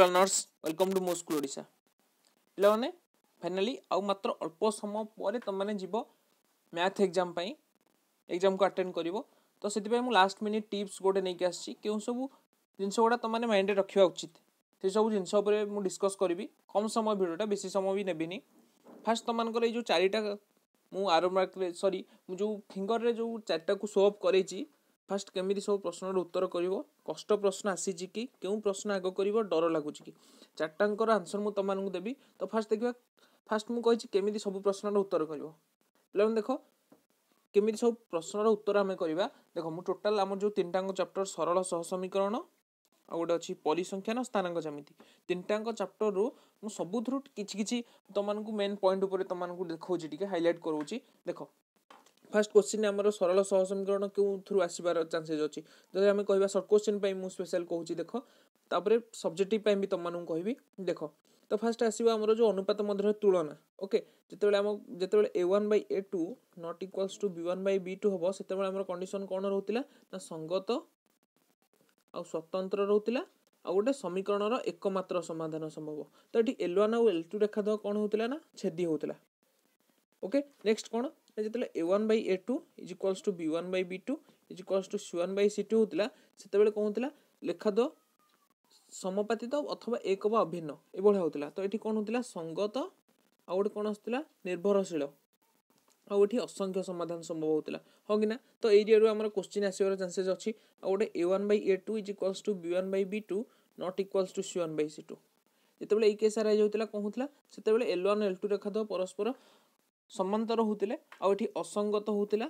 Learners welcome to Mo school Odisha ପିଲାମାନେ finally ଆଉ ମାତ୍ର ଅଳ୍ପ ସମୟ ପରେ ତୁମମାନେ ଯିବ ମ୍ୟାଥ୍ ଏକ୍ଜାମ୍ ପାଇଁ ଏକ୍ଜାମ୍କୁ ଆଟେଣ୍ଡ କରିବ ତ ସେଥିପାଇଁ ମୁଁ ଲାଷ୍ଟ ମିନିଟ୍ ଟିପ୍ସ ଗୋଟେ ନେଇକି ଆସିଛି କେଉଁ ସବୁ ଜିନିଷ ଗୁଡ଼ା ତୁମମାନେ ମାଇଣ୍ଡରେ ରଖିବା ଉଚିତ ସେସବୁ ଜିନିଷ ଉପରେ ମୁଁ ଡିସ୍କସ୍ କରିବି କମ୍ ସମୟ ଭିଡ଼ିଓଟା ବେଶୀ ସମୟ ବି ନେବିନି ଫାର୍ଷ୍ଟ ତୁମମାନଙ୍କର ଏଇ ଯେଉଁ ଚାରିଟା ମୁଁ ଆରମ୍ଭରେ ସରି ମୁଁ ଯେଉଁ ଫିଙ୍ଗରରେ ଯେଉଁ ଚାରିଟାକୁ ସୋ ଅପ୍ କରେଇଛି ଫାଷ୍ଟ କେମିତି ସବୁ ପ୍ରଶ୍ନର ଉତ୍ତର କରିବ କଷ୍ଟ ପ୍ରଶ୍ନ ଆସିଛି କି କେଉଁ ପ୍ରଶ୍ନ ଆଗ କରିବ ଡର ଲାଗୁଛି କି ଚାରିଟାଙ୍କର ଆନ୍ସର୍ ମୁଁ ତୁମମାନଙ୍କୁ ଦେବି ତ ଫାଷ୍ଟ ଦେଖିବା ଫାଷ୍ଟ ମୁଁ କହିଛି କେମିତି ସବୁ ପ୍ରଶ୍ନର ଉତ୍ତର କରିବ ପିଲାମାନେ ଦେଖ କେମିତି ସବୁ ପ୍ରଶ୍ନର ଉତ୍ତର ଆମେ କରିବା ଦେଖ ମୁଁ ଟୋଟାଲ ଆମର ଯେଉଁ ତିନିଟାଙ୍କ ଚାପ୍ଟର ସରଳ ସହ ସମୀକରଣ ଆଉ ଗୋଟେ ଅଛି ପରିସଂଖ୍ୟାନ ସ୍ଥାନାଙ୍କ ଯେମିତି ତିନିଟାଙ୍କ ଚାପ୍ଟରରୁ ମୁଁ ସବୁଥିରୁ କିଛି କିଛି ତୁମମାନଙ୍କୁ ମେନ୍ ପଏଣ୍ଟ ଉପରେ ତୁମମାନଙ୍କୁ ଦେଖାଉଛି ଟିକେ ହାଇଲାଇଟ୍ କରାଉଛି ଦେଖ ଫାଷ୍ଟ କ୍ୱେଶ୍ଚିନ୍ ଆମର ସରଳ ସହ ସମୀକରଣ କେଉଁ ଥ୍ରୁ ଆସିବାର ଚାନ୍ସେସ୍ ଅଛି ଯଦି ଆମେ କହିବା ସର୍ଟ କ୍ୱେଶ୍ଚିନ୍ ପାଇଁ ମୁଁ ସ୍ପେଶାଲ୍ କହୁଛି ଦେଖ ତାପରେ ସବଜେକ୍ଟିଭ ପାଇଁ ବି ତମମାନଙ୍କୁ କହିବି ଦେଖ ତ ଫାଷ୍ଟ ଆସିବ ଆମର ଯେଉଁ ଅନୁପାତ ମଧ୍ୟରେ ତୁଳନା ଓକେ ଯେତେବେଳେ ଆମ ଯେତେବେଳେ A one by A two not equals to B one by B two ହେବ ସେତେବେଳେ ଆମର କଣ୍ଡିସନ୍ କ'ଣ ରହୁଥିଲା ନା ସଙ୍ଗତ ଆଉ ସ୍ୱତନ୍ତ୍ର ରହୁଥିଲା ଆଉ ଗୋଟେ ସମୀକରଣର ଏକମାତ୍ର ସମାଧାନ ସମ୍ଭବ ତ ଏଠି ଏଲ୍ ୱାନ୍ ଆଉ ଏଲ୍ ଟୁ ରେଖା ଦେବ କ'ଣ ହେଉଥିଲା ନା ଛେଦି ହେଉଥିଲା ଓକେ ନେକ୍ସଟ୍ କ'ଣ ଯେତେବେଳେ A one by A two is equals to B one by B two is equals to C one by C two ହେଉଥିଲା ସେତେବେଳେ କ'ଣ ହେଉଥିଲା ଲେଖାଦ ସମପାତିତ ଅଥବା ଏକ ବା ଅଭିନ୍ନ ଏଭଳିଆ ହେଉଥିଲା ତ ଏଠି କ'ଣ ହେଉଥିଲା ସଙ୍ଗତ ଆଉ ଗୋଟେ କ'ଣ ଆସୁଥିଲା ନିର୍ଭରଶୀଳ ଆଉ ଏଠି ଅସଂଖ୍ୟ ସମାଧାନ ସମ୍ଭବ ହେଉଥିଲା ହଁ କି ନା ତ ଏଇ ଏରିଆରୁ ଆମର କୋଶ୍ଚିନ୍ ଆସିବାର ଚାନ୍ସେସ୍ ଅଛି ଆଉ ଗୋଟେ A one by A two is equals to B one by B two not equals to C one by C two ଯେତେବେଳେ ଏଇ କେସ୍ ଆରାଇଜ୍ ହେଉଥିଲା କ'ଣ ହେଉଥିଲା ସେତେବେଳେ ଏଲ୍ ୱାନ୍ ଏଲ୍ ଟୁ ରେଖାଦ ପରସ୍ପର ସମାନ୍ତର ହେଉଥିଲେ ଆଉ ଏଠି ଅସଙ୍ଗତ ହେଉଥିଲା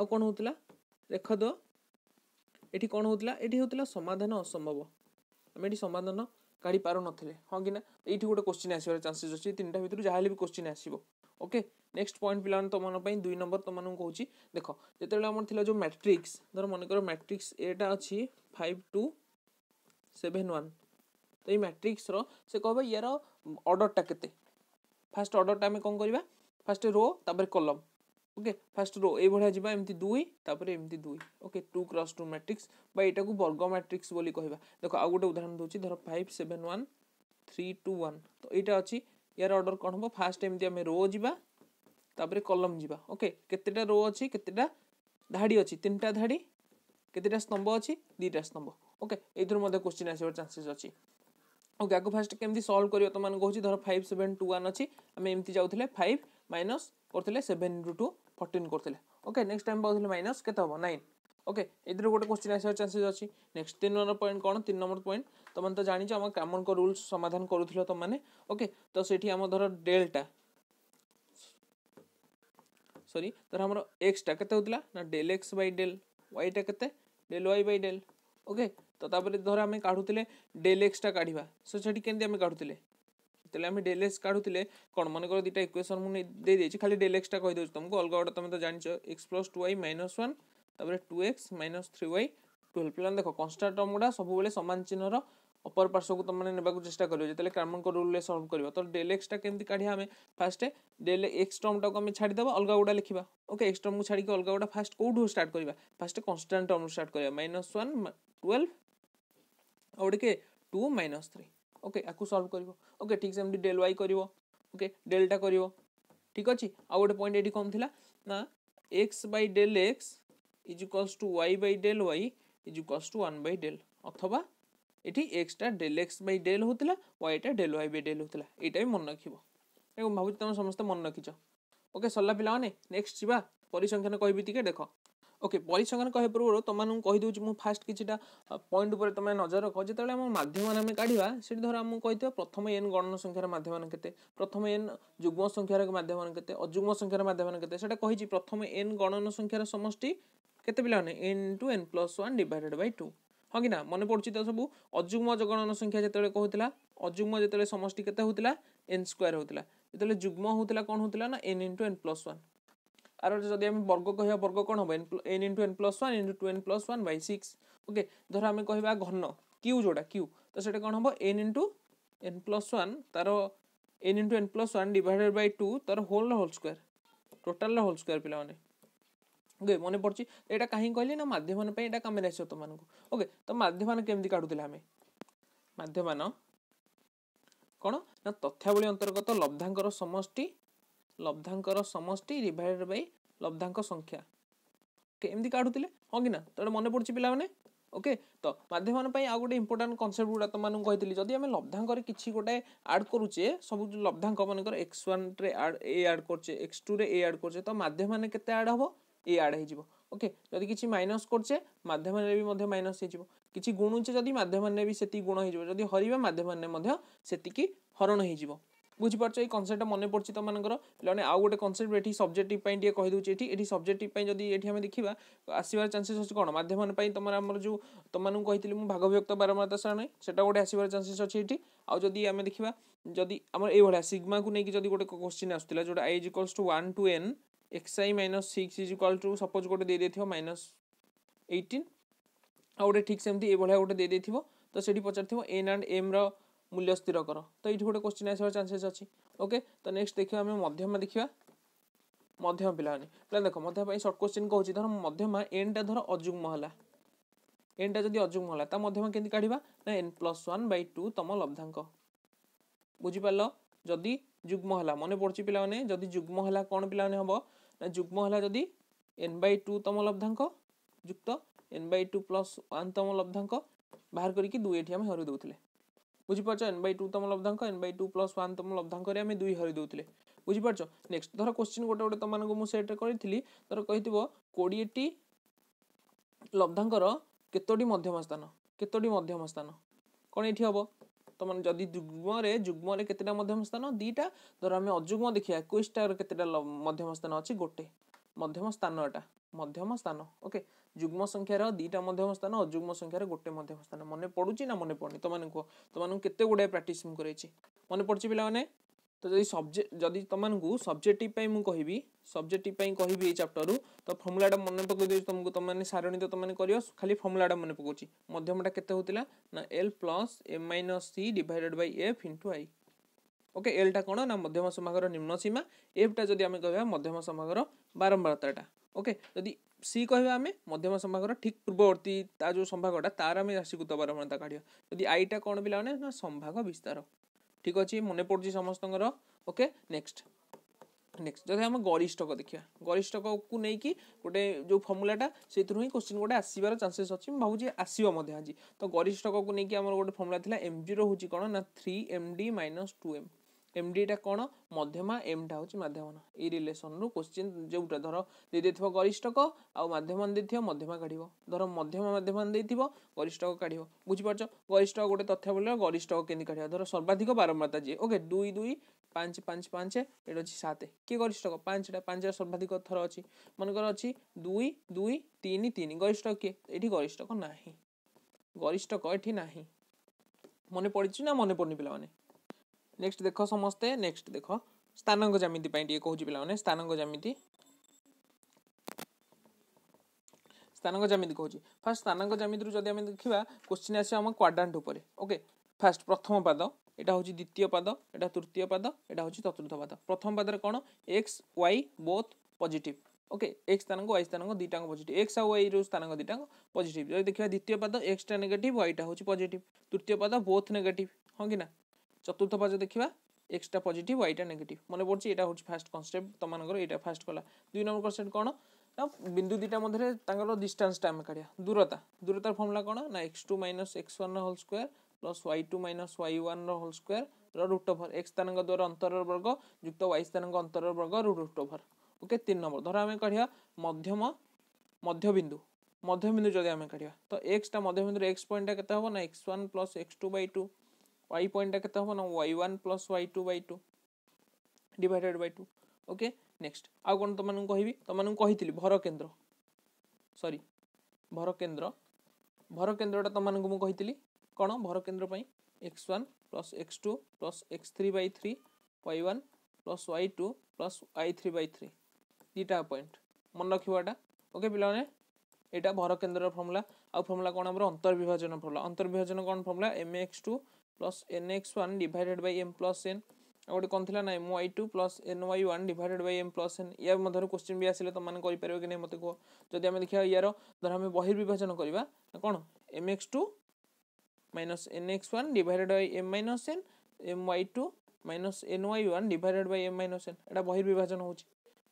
ଆଉ କ'ଣ ହେଉଥିଲା ଦେଖଦିଅ ଏଠି କ'ଣ ହେଉଥିଲା ଏଠି ହେଉଥିଲା ସମାଧାନ ଅସମ୍ଭବ ଆମେ ଏଠି ସମାଧାନ କାଢ଼ିପାରୁନଥିଲେ ହଁ କି ନା ଏଇଠି ଗୋଟେ କୋଶ୍ଚିନ୍ ଆସିବାର ଚାନ୍ସେସ୍ ଅଛି ତିନିଟା ଭିତରୁ ଯାହା ହେଲେ ବି କୋଶ୍ଚିନ୍ ଆସିବ ଓକେ ନେକ୍ସଟ ପଏଣ୍ଟ ପିଲାମାନେ ତୁମମାନଙ୍କ ପାଇଁ ଦୁଇ ନମ୍ବର ତୁମମାନଙ୍କୁ କହୁଛି ଦେଖ ଯେତେବେଳେ ଆମର ଥିଲା ଯେଉଁ ମ୍ୟାଟ୍ରିକ୍ସ ଧର ମନେକର ମ୍ୟାଟ୍ରିକ୍ସ ଏଇଟା ଅଛି ଫାଇଭ ଟୁ ସେଭେନ୍ ୱାନ୍ ତ ଏଇ ମ୍ୟାଟ୍ରିକ୍ସର ସେ କହିବ ୟାର ଅର୍ଡ଼ରଟା କେତେ ফার্স্ট অর্ডরটা আমি কম করা ফার্স্ট রো তাপরে কলম ওকে ফার্স্ট রো এইভাবে যা এমতি দুই তাপরে এমতি দুই okay two cross two matrix বা এটাকে বর্গ ম্যাট্রিক্স বলে কহবা দেখো আউ গোটে উদাহরণ দেছি ধর five seven one three two one তো এইটা অছি ইয়ার অর্ডর কম হব ফার্স্ট এমতি আমি রো যা তাপরে কলম যা ওকে কেতেটা রো অছি কেতেটা ধাড়ি অছি তিনটা ধাড়ি কেতেটা স্তম্ভ অছি দুইটা স্তম্ভ ওকে এইথর মধ্যে কোশ্চিন আসবার চান্সেস অছি ওকে ଆକୁ ଫାଷ୍ଟ କେମିତି ସଲ୍ଭ କରିବ ତମମାନଙ୍କୁ କହୁଛି ଧର ଫାଇଭ୍ ସେଭେନ୍ ଟୁ ୱାନ୍ ଅଛି ଆମେ ଏମିତି ଯାଉଥିଲେ ଫାଇଭ୍ ମାଇନସ୍ କରୁଥିଲେ ସେଭେନ୍ ରୁ ଟୁ ଫର୍ଟିନ୍ କରୁଥିଲେ ଓକେ ନେକ୍ସଟ ଟାଇମ୍ ପାଉଥିଲେ ମାଇନସ୍ କେତେ ହେବ ନାଇନ୍ ଓକେ ଏଥିରୁ ଗୋଟେ କ୍ୱେଶ୍ଚିନ୍ ଆସିବାର ଚାନ୍ସେସ୍ ଅଛି ନେକ୍ସଟ ତିନି ନମ୍ବର ପଏଣ୍ଟ କ'ଣ ତିନି ନମ୍ବର ପଏଣ୍ଟ ତମେ ତ ଜାଣିଛ ଆମ କାମଙ୍କ ରୁଲ୍ସ ସମାଧାନ କରୁଥିଲ ତମମାନେ ଓକେ ତ ସେଠି ଆମ ଧର ଡେଲ୍ଟା ସରି ଧର ଆମର ଏକ୍ସଟା କେତେ ହେଉଥିଲା ନା ଡେଲ୍ ଏକ୍ସ ବାଇ ଡେଲ୍ ୱାଇଟା କେତେ del y by del okay ତ ତାପରେ ଧର ଆମେ କାଢ଼ୁଥିଲେ ଡେଲ୍ ଏକ୍ସଟା କାଢ଼ିବା ସୋ ସେଠି କେମିତି ଆମେ କାଢ଼ୁଥିଲେ ଯେତେବେଳେ ଆମେ ଡେଲ୍ ଏକ୍ସ କାଢ଼ୁଥିଲେ କ'ଣ ମନେକର ଦୁଇଟା ଇକ୍ୱେସନ୍ ମୁଁ ଦେଇଦେଇଛି ଖାଲି ଡେଲ୍ ଏକ୍ସଟା କହିଦେଉଛି ତୁମକୁ ଅଲଗା ଗୋଟେ ତୁମେ ତ ଜାଣିଛ x plus two y minus one ତାପରେ two x minus three y twelve ପିଲାମାନେ ଦେଖ କନଷ୍ଟାଣ୍ଟ ଟର୍ମ ଗୁଡ଼ା ସବୁବେଳେ ସମାନ ଚିହ୍ନର ଅପର ପାର୍ଶ୍ୱକୁ ତୁମମାନେ ନେବାକୁ ଚେଷ୍ଟା କରିବ ଯେତେବେଳେ କ୍ରାମଙ୍କ ରୁଲ୍ରେ ସଲ୍ଭ କରିବ ତ ଡେଲ୍ ଏକ୍ସଟା କେମିତି କାଢ଼ିବା ଆମେ ଫାଷ୍ଟ ଡେଲ୍ ଏକ୍ସ ଟର୍ମଟାକୁ ଆମେ ଛାଡ଼ିଦେବା ଅଲଗା ଗୁଡ଼ା ଲେଖିବା ଓକେ ଏକ୍ସ ଟର୍ମକୁ ଛାଡ଼ିକି ଅଲଗା ଗୁଡ଼ା ଫାଷ୍ଟ କେଉଁଠୁ ଷ୍ଟାର୍ଟ କରିବା ଫାଷ୍ଟ କନଷ୍ଟାଣ୍ଟ ଟର୍ମରୁ ଷ୍ଟାର୍ଟ କରିବା ମାଇନସ୍ ୱାନ୍ ଟୁଏଲ୍ଭ ଆଉ ଗୋଟେ K two minus three okay ଆକୁ ସଲ୍ଭ କରିବ ଓକେ ଠିକ୍ ସେମିତି ଡେଲ୍ ୱାଇ କରିବ ଓକେ ଡେଲ୍ଟା କରିବ ଠିକ୍ ଅଛି ଆଉ ଗୋଟେ ପଏଣ୍ଟ ଏଠି କମ୍ ଥିଲା ନା x by del x is equals to y by del y is equals to one by del ଅଥବା ଏଠି ଏକ୍ସଟା ଡେଲ୍ ଏକ୍ସ ବାଇ ଡେଲ୍ ହେଉଥିଲା ୱାଇଟା ଡେଲ୍ ୱାଇ ବାଇ ଡେଲ୍ ହେଉଥିଲା ଏଇଟା ବି ମନେ ରଖିବ ଏବଂ ଭାବୁଛି ତୁମେ ସମସ୍ତେ ମନେ ରଖିଛ ଓକେ ସରିଲା ପିଲାମାନେ ନେକ୍ସଟ ଯିବା ପରିସଂଖ୍ୟାନ କହିବି ଟିକେ ଦେଖ ଓକେ ପରିସଂଖ୍ୟାନ କହିବା ପୂର୍ବରୁ ତୁମମାନଙ୍କୁ କହିଦେଉଛି ମୁଁ ଫାଷ୍ଟ କିଛିଟା ପଏଣ୍ଟ ଉପରେ ତୁମେ ନଜର ରଖ ଯେତେବେଳେ ଆମ ମାଧ୍ୟମାନ ଆମେ କାଢ଼ିବା ସେଠି ଧର ଆମକୁ କହିଥିବା ପ୍ରଥମ ଏନ୍ ଗଣନ ସଂଖ୍ୟାର ମାଧ୍ୟମାନ କେତେ ପ୍ରଥମ ଏନ୍ ଯୁଗ୍ମ ସଂଖ୍ୟାର ମାଧ୍ୟମାନ କେତେ ଅଯୁଗ୍ମ ସଂଖ୍ୟାର ମାଧ୍ୟମାନ କେତେ ସେଟା କହିଛି ପ୍ରଥମ ଏନ୍ ଗଣନ ସଂଖ୍ୟାର ସମଷ୍ଟି କେତେ ପିଲାମାନେ n two n plus one divided by two ହଁ କି ନା ମନେ ପଡ଼ୁଛି ତ ସବୁ ଅଯୁଗ୍ମ ଗଣନ ସଂଖ୍ୟା ଯେତେବେଳେ କହୁଥିଲା ଅଯୁଗ୍ମ ଯେତେବେଳେ ସମଷ୍ଟି କେତେ ହେଉଥିଲା ଏନ୍ ସ୍କୋୟାର ହେଉଥିଲା ଯେତେବେଳେ ଯୁଗ୍ମ ହେଉଥିଲା କ'ଣ ହେଉଥିଲା ନା n into n plus one আর যদি আমি বর্গ কহিবা বর্গ কোণ হব N into N plus one into two n plus one by six okay ধর আমি কহিবা ঘন কিউ যোটা কিউ তো সেটা কোণ হব N into N plus one তার N into N plus one divided by two তার whole whole square total whole square পিলামানে ওকে মনে পড়ছি এটা কাহি কহিলি না মাধ্যমান পাই এটা কামে আসিব তোমাকে ওকে তো মাধ্যমান কেমতি কাটুলে আমি মাধ্যমান কোণ না তথ্যাবলী অন্তর্গত লব্ধাঙ্কর সমষ্টি লব্ধাঙ্কর সমষ্টি ডিভাইডেড বাই লব্ধাঙ্ক সংখ্যা ওকে এমতি কাঢ়ুলে হ্যাঁ কি না তো এটা মনে পড়ছে পিলামানে ওকে তো মাধ্যমে আউ গোটে ইম্পর্টাট কনসেপ্ট গুড়া তোমাকে কইলি যদি আমি লব্ধাঙ্কর কিছু গোটে আড করুছে সব লব্ধাঙ্ক মানকর এক্স ওয়ান রে এ আড করছে এক্স টু রে এ আড করছে তো মাধ্যমে কেতে আড হব এ আড হয়ে যাব ওকে যদি কিছু মাইনস করছে মাধ্যমে বি মধ্যে মাইনস হয়ে যাব কিছু গুণুছে যদি মাধ্যমে বি সেটি গুণ হয়ে যাব যদি হরিবা মাধ্যমে মধ্যে সেটিকি হরণ হয়ে যাব বুঝিপারছ এই কনসেপ্টটা মনে পড়ছি তোমাদের পিলানে আউ গোটে কনসেপ্ট এটি সবজেক্টিভ পাই টিকে কহিদেউছি এটি এটি সবজেক্টিভ পাই যদি এটি আমি দেখিবা আসিবার চান্সেস আছে কোন মাধ্যমান পাই তোমার আমার যে তোমাদের কইতিলি মু ভাগবিভক্ত বারমাতা সারণী সেটা গোটে আসিবার চান্সেস আছে এটি আউ যদি আমি দেখিবা যদি আমার এইভাবে সিগমাকে নেই যদি গোটে কোশ্চিন আসুলা যেটা I is equals to one to N X I minus six is equal to suppose গোটে দিয়ে দিয়ে মাইনস এইটিন ଆଉ ଗୋଟେ ଠିକ୍ ସେମିତି ଏଇଭଳିଆ ଗୋଟେ ଦେଇଦେଇଥିବ ତ ସେଠି ପଚାରିଥିବ ଏନ୍ ଆଣ୍ଡ ଏମ୍ର ମୂଲ୍ୟ ସ୍ଥିର କର ତ ଏଇଠି ଗୋଟେ କୋଶ୍ଚିନ୍ ଆସିବାର ଚାନ୍ସେସ୍ ଅଛି ଓକେ ତ ନେକ୍ସଟ ଦେଖିବା ଆମେ ମଧ୍ୟମା ଦେଖିବା ମଧ୍ୟମ ପିଲାମାନେ ପିଲା ଦେଖ ମଧ୍ୟମ ପାଇଁ ସର୍ଟ କୋଶ୍ଚିନ୍ କହୁଛି ଧର ମଧ୍ୟମା ଏନ୍ଟା ଧର ଅଯୁଗ୍ମ ହେଲା ଏନ୍ଟା ଯଦି ଅଯୁଗ୍ମ ହେଲା ତା ମଧ୍ୟମା କେମିତି କାଢ଼ିବା ନା N plus one by two ତମ ଲବ୍ଧାଙ୍କ ବୁଝିପାରିଲ ଯଦି ଯୁଗ୍ମ ହେଲା ମନେ ପଡ଼ୁଛି ପିଲାମାନେ ଯଦି ଯୁଗ୍ମ ହେଲା କ'ଣ ପିଲାମାନେ ହେବ ନା ଯୁଗ୍ମ ହେଲା ଯଦି ଏନ୍ ବାଇ ଟୁ ତମ ଲବ୍ଧାଙ୍କ ଯୁକ୍ତ N by two plus one ତମ ଲବ୍ଧାଙ୍କ ବାହାର କରିକି ଦୁଇ ଏଠି ଆମେ ହରି ଦେଉଥିଲେ বুঝিপারছ এন বাই টু তম লব্ধাঙ্ক N by two plus one তম লব্ধাঙ্করে আমি দুই হরি দেউলে বুঝিপারছ নেক্সট ধর কোশ্চিন গোটে গোটে তোমাকে মু সেটরে করেছিলি ধর কহিথিব কোড়িয়েটি লব্ধাঙ্কর কেতোটি মধ্যম স্থান কেতোটি মধ্যম স্থান কোণ এটি হব তোমার যদি যুগ্মরে যুগ্মরে কেতেটা মধ্যম স্থান দুইটা ধর আমি অযুগ্ম দেখিয়া একুশটার কেতেটা মধ্যম স্থান অছি গোটে মধ্যম স্থান এটা মধ্যম স্থান ওকে যুগ্ম সংখ্যার দুইটা মধ্যম স্থান অযুগ্ম সংখ্যার গোটে মধ্যম স্থান মনে পড়ুছি না মনে পড়ুনি তোমাদের কুহ তোমাদের কেতে গুড়ায়ে প্র্যাকটিস মু করাইছি মনে পড়ছি পিলামানে তো যদি সবজেক্ট যদি তোমাদের সবজেক্টিভ পাই মু কহিবি সবজেক্টিভ পাই কহিবি এই চ্যাপ্টরু তো ফর্মুলাটা মনে পকাই দেউছি তোমাকে তোমাদের সারণী তো তোমাদের করিও খালি ফর্মুলাটা মনে পকাউছি মধ্যমটা কেতে হউতিলা না L plus M minus C divided by F into I okay এলটা কোণ না মধ্যম সমাগর নিম্ন সীমা এফটা যদি আমি কহিবা মধ্যম সমাগর বারম্বারতাটা ଓକେ ଯଦି ସି କହିବା ଆମେ ମଧ୍ୟମ ସମ୍ଭାଗର ଠିକ୍ ପୂର୍ବବର୍ତ୍ତୀ ତା ଯେଉଁ ସମ୍ଭାଗଟା ତାର ଆମେ ରାଶିକୃତ ପରମାଣତା କାଢ଼ିବା ଯଦି ଆଇଟା କ'ଣ ପିଲାମାନେ ନା ସମ୍ଭାଗ ବିସ୍ତାର ଠିକ୍ ଅଛି ମନେ ପଡ଼ୁଛି ସମସ୍ତଙ୍କର ଓକେ ନେକ୍ସଟ ନେକ୍ସଟ ଯଦି ଆମେ ଗରିଷ୍ଠକ ଦେଖିବା ଗରିଷ୍ଠକକୁ ନେଇକି ଗୋଟେ ଯେଉଁ ଫର୍ମୁଲାଟା ସେଇଥିରୁ ହିଁ କୋଶ୍ଚିନ୍ ଗୋଟେ ଆସିବାର ଚାନ୍ସେସ୍ ଅଛି ମୁଁ ଭାବୁଛି ଆସିବ ମଧ୍ୟ ଆଜି ତ ଗରିଷ୍ଠକକୁ ନେଇକି ଆମର ଗୋଟେ ଫର୍ମୁଲା ଥିଲା ଏମ୍ ଜିରୋ ହେଉଛି କ'ଣ ନା three M D minus two M M ଡିଟା କ'ଣ ମଧ୍ୟମା ଏମ୍ଟା ହେଉଛି ମାଧ୍ୟମାନ ଏଇ ରିଲେସନରୁ କୋଶ୍ଚିନ୍ ଯେଉଁଟା ଧର ଦେଇଦେଇଥିବ ଗରିଷ୍ଠକ ଆଉ ମାଧ୍ୟମାନ ଦେଇଥିବ ମଧ୍ୟମା କାଢ଼ିବ ଧର ମଧ୍ୟମ ମାଧ୍ୟମାନ ଦେଇଥିବ ଗରିଷ୍ଠକ କାଢ଼ିବ ବୁଝିପାରୁଛ ଗରିଷ୍ଠକ ଗୋଟେ ତଥ୍ୟ ବୋଲିବ ଗରିଷ୍ଠକ କେମିତି କାଢ଼ିବ ଧର ସର୍ବାଧିକ ବାରମ୍ବାରତା ଯିଏ ଓକେ ଦୁଇ ଦୁଇ ପାଞ୍ଚ ପାଞ୍ଚ ପାଞ୍ଚ ଏଇଟା ଅଛି ସାତ କିଏ ଗରିଷ୍ଠକ ପାଞ୍ଚଟା ପାଞ୍ଚଟା ସର୍ବାଧିକ ଥର ଅଛି ମନେକର ଅଛି ଦୁଇ ଦୁଇ ତିନି ତିନି ଗରିଷ୍ଠକ କିଏ ଏଠି ଗରିଷ୍ଠକ ନାହିଁ ଗରିଷ୍ଠକ ଏଠି ନାହିଁ ମନେ ପଡ଼ିଛି ନା ମନେ ପଡ଼ୁନି ପିଲାମାନେ नेक्स्ट देख समस्ते नेक्स्ट देख स्थानांग जमिति टे कहे पाने स्थानांग जमिति स्थानांग जमिति कहे फास्ट स्थानांग जमिति जदि आम देखा क्वेश्चन आसम क्वाड्रांट उपर ओके फास्ट प्रथम पाद এটা হচ্ছে দ্বিতীয় পাদ এটা তৃতীয় পাদ এটা হচ্ছে চতুর্থ পাদ প্রথম পাদরে কোণ X Y both positive okay X স্থানাঙ্ক ওয়াই স্থানাঙ্ক দুইটাঙ্ক পজিটিভ এক্স আর ওয়াই স্থানাঙ্ক দুইটাঙ্ক পজিটিভ যদি দেখা দ্বিতীয় পাদ এক্সটা নেগেটিভ ওয়াইটা হচ্ছে পজিটিভ তৃতীয় পাদ বোথ নেগেটিভ হ্যাঁ কি না চতুর্থ পাজ দেখিবা এক্সটা পজিটিভ ওয়াইটা নেগেটিভ মনে পড়ছে এটা হচ্ছে ফার্স্ট কনসেপ্ট তোমার এটা ফার্স্ট কলা দুই নম্বর কনসেপ্ট কোণ না বিন্দু দুইটা মধ্যে তাঁর ডিষ্টান্সটা আমি কাড়া দূরতা দূরতার ফর্মুলা কোণ না X two minus X one whole square plus Y two minus Y one whole square root over X স্থানক দ্বারা অন্তরের বর্গ যুক্ত ওয়াই স্থানক অন্তরের বর্গ রুট ওভর ওকে তিন নম্বর ধর আমি কাড়া মধ্যম মধ্যবিন্দু মধ্যবিন্দু যদি আমি কাড়া তো এক্সটা মধ্যবিন্দুর এক্স পয়েন্টটা কেতে হব না X one plus X two by two y পয়েন্টটা কত হবে না y1 plus y2 by 2 divided by 2 okay next ଆଉ কোন তোমানଙ୍କୁ কহিবি তোমানଙ୍କୁ কহিଥିଲି ভর কেন্দ্র সরি ভর কেন্দ্র ভর কেন্দ্রটা তোমানଙ୍କୁ ମୁଁ କହିଥିଲି কোন ভর কেন্দ্র ପାଇଁ x1 plus x2 plus x3 by 3 y1 plus y2 plus y3 by 3 দুইটা পয়েন্ট মনে রাখিব এটা ওকে পিলামানে এটা ভর কেন্দ্রর ফর্মুলা ଆଉ ফর্মুলা কোন ଆମର অন্তর্বিভাজন ফর্মুলা অন্তর্বিভাজন কোন formula mx2 plus nx1 divided by m plus n ଆଉ ଗୋଟେ କ'ଣ ଥିଲା ନା M Y two plus N Y one divided by M plus N ୟା ମଧ୍ୟରୁ କୋଶ୍ଚିନ୍ ବି ଆସିଲେ ତୁମମାନେ କରିପାରିବ କି ନାହିଁ ମୋତେ କୁହ ଯଦି ଆମେ ଦେଖିବା ୟାର ଧର ଆମେ ବହିର୍ବିଭାଜନ କରିବା କ'ଣ M X two minus N X one divided by M minus N M Y two minus N Y one divided by M minus N ଏଇଟା ବହିର୍ବିଭାଜନ ହେଉଛି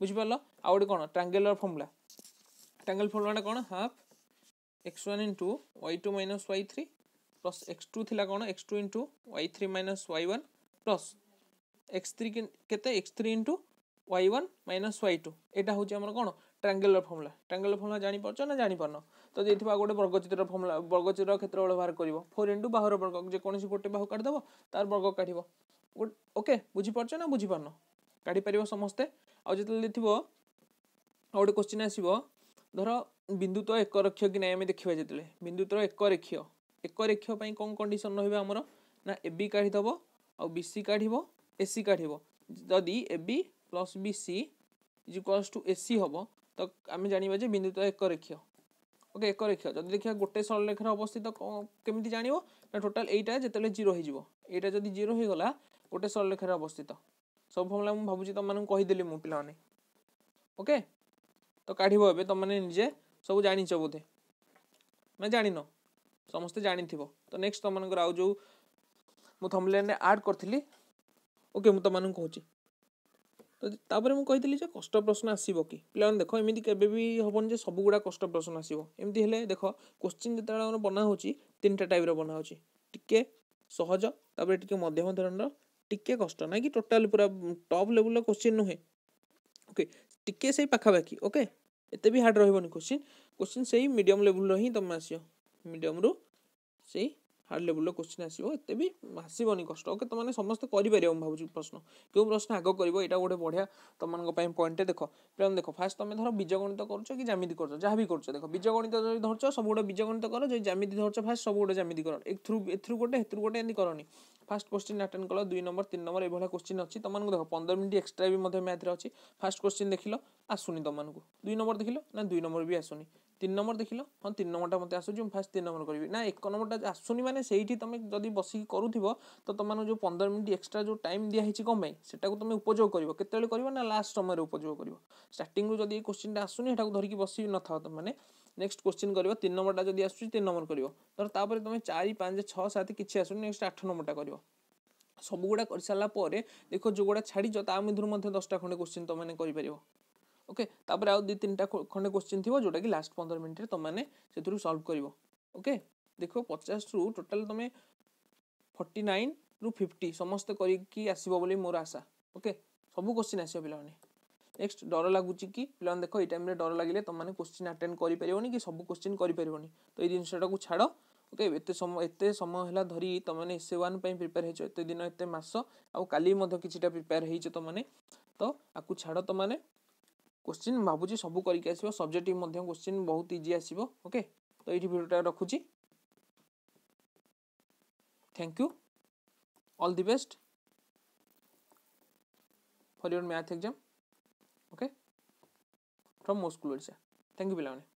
ବୁଝିପାରିଲ ଆଉ ଗୋଟେ କ'ଣ ଟ୍ରାଙ୍ଗେଲର ଫର୍ମୁଲା ଟ୍ରାଙ୍ଗେଲ ଫର୍ମୁଲାଟା କ'ଣ half X one into Y two minus Y three plus X two थी कौन X two into Y three minus Y one plus X three केक्स three into Y one minus Y two यहाँ हूँ आम कौन triangular formula triangular formula जापार ना जापार तो ये गोटे वर्गचित्र फर्मुला वर्गचित्र क्षेत्र व्यवहार कर फोर इंटु बाहर वर्ग जेको गोटे बाहू काटदेव तार वर्ग काढ़ ओके बुझीपार ना बुझीपार काढ़ीपर समस्ते आज जो थ गोटे क्वेश्चन आसवर बिंदुत्व एक रक्ष कि ना आम देखा जितने बिंदुत्व एक रक्ष ଏକ ରେକ୍ଷ ପାଇଁ କ'ଣ କଣ୍ଡିସନ୍ ରହିବ ଆମର ନା ଏ ବି କାଢ଼ିଦେବ ଆଉ ବି ସି କାଢ଼ିବ ଏ ସି କାଢ଼ିବ ଯଦି A B plus B C is equals to A C ହେବ ତ ଆମେ ଜାଣିବା ଯେ ବିନ୍ଦୁତ ଏକ ରେକ୍ଷ ଓକେ ଏକ ରେକ୍ଷ ଯଦି ଦେଖିବା ଗୋଟେ ସରଳରେଖାରେ ଅବସ୍ଥିତ କେମିତି ଜାଣିବ ନା ଟୋଟାଲ ଏଇଟା ଯେତେବେଳେ ଜିରୋ ହେଇଯିବ ଏଇଟା ଯଦି ଜିରୋ ହେଇଗଲା ଗୋଟେ ସରଳରେଖାରେ ଅବସ୍ଥିତ ସବୁ ଫର୍ମୁଲା ମୁଁ ଭାବୁଛି ତୁମମାନଙ୍କୁ କହିଦେଲି ମୁଁ ପିଲାମାନେ ଓକେ ତ କାଢ଼ିବ ଏବେ ତୁମମାନେ ନିଜେ ସବୁ ଜାଣିଛ ବୋଧେ ନା ଜାଣିନ ସମସ୍ତେ ଜାଣିଥିବ ତ ନେକ୍ସଟ ତୁମମାନଙ୍କର ଆଉ ଯେଉଁ ମୁଁ ଥମ୍ଲେନ୍ରେ ଆଡ଼୍ କରିଥିଲି ଓକେ ମୁଁ ତୁମମାନଙ୍କୁ କହୁଛି ତ ତାପରେ ମୁଁ କହିଥିଲି ଯେ କଷ୍ଟ ପ୍ରଶ୍ନ ଆସିବ କି ପିଲାମାନେ ଦେଖ ଏମିତି କେବେ ବି ହେବନି ଯେ ସବୁଗୁଡ଼ା କଷ୍ଟ ପ୍ରଶ୍ନ ଆସିବ ଏମିତି ହେଲେ ଦେଖ କୋଶ୍ଚିନ୍ ଯେତେବେଳେ ଆମର ବନା ହେଉଛି ତିନିଟା ଟାଇପ୍ର ବନା ହେଉଛି ଟିକେ ସହଜ ତାପରେ ଟିକେ ମଧ୍ୟମ ଧରଣର ଟିକେ କଷ୍ଟ ନାଇଁ କି ଟୋଟାଲ ପୁରା ଟପ୍ ଲେଭେଲର କୋଶ୍ଚିନ୍ ନୁହେଁ ଓକେ ଟିକେ ସେଇ ପାଖାପାଖି ଓକେ ଏତେ ବି ହାର୍ଡ଼ ରହିବନି କୋଶ୍ଚିନ୍ କୋଶ୍ଚିନ୍ ସେଇ ମିଡ଼ିୟମ୍ ଲେଭେଲର ହିଁ ତୁମେ ଆସିବ ମିଡ଼ିୟମରୁ ସେଇ ହାର୍ଡ଼ ଲେବୁଲ୍ର କୋଶ୍ଚିନ୍ ଆସିବ ଏତେ ବି ଆସିବନି କଷ୍ଟ ଓକେ ତୁମମାନେ ସମସ୍ତେ କରିପାରିବ ମୁଁ ଭାବୁଛି ପ୍ରଶ୍ନ କେଉଁ ପ୍ରଶ୍ନ ଆଗ କରିବ ଏଇଟା ଗୋଟେ ବଢ଼ିଆ ତୁମମାନଙ୍କ ପାଇଁ ପଏଣ୍ଟଟେ ଦେଖ ପ୍ରେମ ଦେଖ ଫାର୍ଷ୍ଟ ତୁମେ ଧର ବୀଜଗଣିତ କରୁଛ କି ଜ୍ୟାମିତି କରୁଛ ଯାହା ବି କରୁଛ ଦେଖ ବୀଜଗଣିତ ଯଦି ଧରୁଛ ସବୁ ଗୋଟେ ବୀଜଗଣିତ କର ଯଦି ଜ୍ୟାମିତି ଧରୁଛ ଫାର୍ଷ୍ଟ ସବୁ ଗୋଟେ ଜ୍ୟାମିତି କର ଏଥିରୁ ଏଥିରୁ ଗୋଟେ ହେଥିରୁ ଗୋଟେ ଏମିତି କରନି ফার্স্ট কোশ্চিন আটেଣ୍ଡ কল দুই নম্বর তিন নম্বর এইভাবে কোশ্চিন অছি তোমাকে দেখ পনেরো মিনিট এক্সট্রা বি ম্যাথ্রে অছি ফার্স্ট কোশ্চিন দেখিল আসুনি তোমাকে দুই নম্বর দেখিল না দুই নম্বর বি আসুনি তিন নম্বর দেখিল হ্যাঁ তিন নম্বরটা মতো আসুচি মু ফার্স্ট তিন নম্বর করবি না এক নম্বরটা আসুনি মানে সেইটি তুমি যদি বসিকি করুথিব তো তোমাকে যে পনেরো মিনিট এক্সট্রা যে টাইম দিয়া হয়েছে কম পাই সেটাকে তুমি উপযোগ করব কেতবে করব না লাস্ট সময় উপযোগ করব স্টার্টিং যদি এই কোশ্চিনটা আসুনি সেটা ধরিকি বসি নথাও তুমি ନେକ୍ସଟ କ୍ୱେଶ୍ଚିନ୍ କରିବ ତିନି ନମ୍ବରଟା ଯଦି ଆସୁଛି ତିନି ନମ୍ବର କରିବ ଧର ତାପରେ ତୁମେ ଚାରି ପାଞ୍ଚ ଛଅ ସାତ କିଛି ଆସୁନି ନେକ୍ସଟ ଆଠ ନମ୍ବରଟା କରିବ ସବୁଗୁଡ଼ା କରିସାରିଲା ପରେ ଦେଖ ଯେଉଁଗୁଡ଼ା ଛାଡ଼ିଛ ତା ମଧ୍ୟରୁ ମଧ୍ୟ ଦଶଟା ଖଣ୍ଡେ କ୍ୱେଶ୍ଚିନ୍ ତୁମେ କରିପାରିବ ଓକେ ତାପରେ ଆଉ ଦୁଇ ତିନିଟା ଖଣ୍ଡେ କ୍ୱେଶ୍ଚିନ୍ ଥିବ ଯେଉଁଟାକି ଲାଷ୍ଟ ପନ୍ଦର ମିନିଟ୍ରେ ତୁମେ ସେଥିରୁ ସଲ୍ଭ କରିବ ଓକେ ଦେଖ ପଚାଶରୁ ଟୋଟାଲ୍ ତୁମେ ଫର୍ଟି ନାଇନ୍ରୁ ଫିଫ୍ଟି ସମସ୍ତେ କରିକି ଆସିବ ବୋଲି ମୋର ଆଶା ଓକେ ସବୁ କ୍ୱେଶ୍ଚିନ୍ ଆସିବ ପିଲାମାନେ নেক্সট ଡର ଲାଗୁଛି କି ପିଲାମାନେ ଦେଖ ଏଇ ଟାଇମ୍ରେ ଡର ଲାଗିଲେ ତୁମମାନେ କୋଶ୍ଚିନ୍ ଆଟେଣ୍ଡ କରିପାରିବନି କି ସବୁ କୋଶ୍ଚିନ୍ କରିପାରିବନି ତ ଏଇ ଜିନିଷଟାକୁ ଛାଡ଼ ଓକେ ଏତେ ସମୟ ଏତେ ସମୟ ହେଲା ଧରି ତୁମମାନେ ଏସ୍ ୱାନ୍ ପାଇଁ ପ୍ରିପେୟାର ହେଇଛ ଏତେ ଦିନ ଏତେ ମାସ ଆଉ କାଲି ମଧ୍ୟ କିଛିଟା ପ୍ରିପେୟାର ହେଇଛ ତୁମମାନେ ତ ଆକୁ ଛାଡ଼ ତୁମମାନେ କୋଶ୍ଚିନ୍ ଭାବୁଛି ସବୁ କରିକି ଆସିବ ସବଜେକ୍ଟିଭ୍ ମଧ୍ୟ କୋଶ୍ଚିନ୍ ବହୁତ ଇଜି ଆସିବ ଓକେ ତ ଏଇଠି ଭିଡ଼ିଓଟା ରଖୁଛି thank you all the best for your math exam okay from Moscology. Thank you Bilavani.